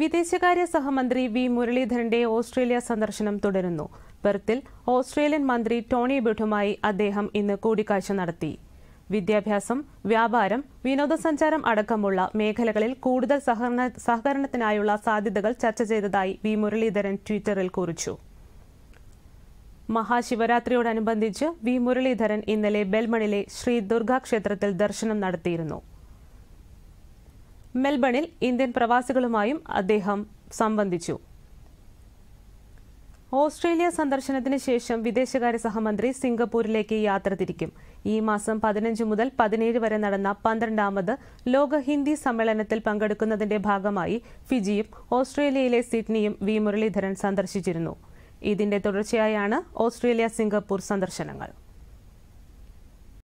വിദേശകാര്യ സഹമന്ത്രി വി മുരളീധരന്റെ ഓസ്ട്രേലിയ സന്ദർശനം തുടരുന്നു പെർത്തിൽ ഓസ്ട്രേലിയൻ മന്ത്രി ടോണി ബ്യൂട്ടുമായി അദ്ദേഹം ഇന്ന് കൂടിക്കാഴ്ച നടത്തി വിദ്യാഭ്യാസം വ്യാപാരം വിനോദസഞ്ചാരം അടക്കമുള്ള മേഖലകളിൽ കൂടുതൽ സഹകരണ സഹകരണത്തിനായുള്ള സാധ്യതകൾ ചർച്ച ചെയ്തതായി വി മുരളീധരൻ ട്വിറ്ററിൽ കുറിച്ചു മഹാശിവരാത്രിയോടനുബന്ധിച്ച് വി മുരളീധരൻ ഇന്നലെ ബെൽമണിലെ ശ്രീ ദുർഗാക്ഷേത്രത്തിൽ ദർശനം നടത്തിയിരുന്നു മെൽബണിൽ ഇന്ത്യൻ പ്രവാസികളുമായും അദ്ദേഹം സംബന്ധിച്ചു ഓസ്ട്രേലിയ സന്ദർശനത്തിന് ശേഷം വിദേശകാര്യ സഹമന്ത്രി സിംഗപ്പൂരിലേക്ക് യാത്ര തിരിക്കും ഈ മാസം പതിനഞ്ച് മുതൽ പതിനേഴ് വരെ നടന്ന പന്ത്രണ്ടാമത് ലോക ഹിന്ദി സമ്മേളനത്തിൽ പങ്കെടുക്കുന്നതിന്റെ ഭാഗമായി ഫിജിയും ഓസ്ട്രേലിയയിലെ സിഡ്നിയും വി മുരളീധരൻ സന്ദർശിച്ചിരുന്നു ഇതിന്റെ തുടർച്ചയായാണ് ഓസ്ട്രേലിയ സിംഗപ്പൂർ സന്ദർശനങ്ങൾ